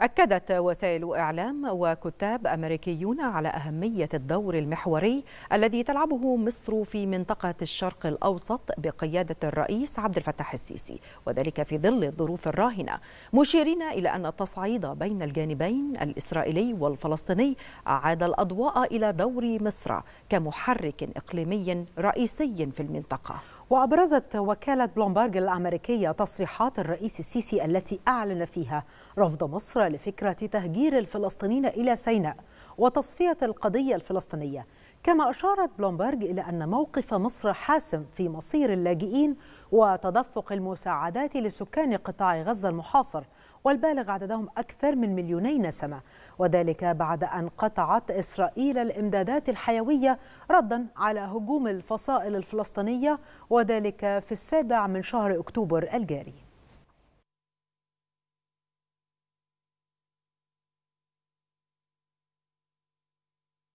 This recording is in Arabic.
أكدت وسائل إعلام وكتاب أمريكيون على أهمية الدور المحوري الذي تلعبه مصر في منطقة الشرق الأوسط بقيادة الرئيس عبد الفتاح السيسي وذلك في ظل الظروف الراهنة مشيرين إلى أن التصعيد بين الجانبين الإسرائيلي والفلسطيني أعاد الأضواء إلى دور مصر كمحرك إقليمي رئيسي في المنطقة وأبرزت وكالة بلومبرج الأمريكية تصريحات الرئيس السيسي التي أعلن فيها رفض مصر لفكرة تهجير الفلسطينيين إلى سيناء وتصفية القضية الفلسطينية كما أشارت بلومبرج إلى أن موقف مصر حاسم في مصير اللاجئين وتدفق المساعدات لسكان قطاع غزة المحاصر والبالغ عددهم أكثر من مليوني نسمة وذلك بعد أن قطعت إسرائيل الإمدادات الحيوية ردا على هجوم الفصائل الفلسطينية وذلك في السابع من شهر أكتوبر الجاري